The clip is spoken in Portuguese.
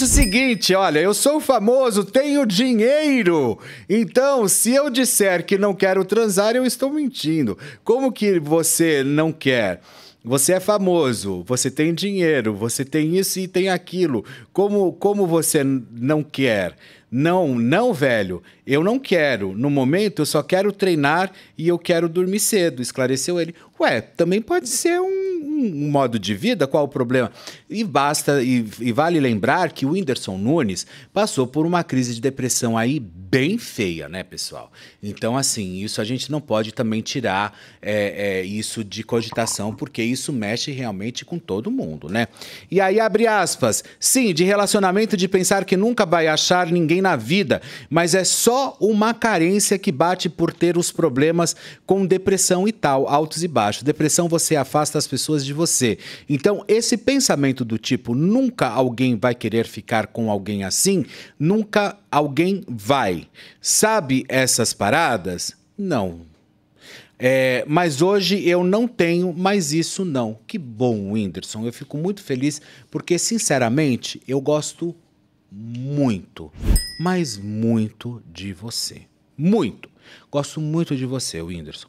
disse o seguinte: olha, eu sou famoso, tenho dinheiro. Então, se eu disser que não quero transar, eu estou mentindo. Como que você não quer? Você é famoso, você tem dinheiro, você tem isso e tem aquilo. Como, como você não quer? Não, não, velho, eu não quero. No momento, eu só quero treinar e eu quero dormir cedo, esclareceu ele. Ué, também pode ser um um modo de vida, qual o problema? E basta, e, e vale lembrar que o Whindersson Nunes passou por uma crise de depressão aí bem feia, né, pessoal? Então, assim, isso a gente não pode também tirar é, é, isso de cogitação, porque isso mexe realmente com todo mundo, né? E aí, abre aspas, sim, de relacionamento de pensar que nunca vai achar ninguém na vida, mas é só uma carência que bate por ter os problemas com depressão e tal, altos e baixos. Depressão você afasta as pessoas de de você. Então, esse pensamento do tipo nunca alguém vai querer ficar com alguém assim, nunca alguém vai. Sabe essas paradas? Não. É, mas hoje eu não tenho mais isso, não. Que bom, Whindersson. Eu fico muito feliz porque, sinceramente, eu gosto muito, mas muito de você. Muito. Gosto muito de você, Whindersson.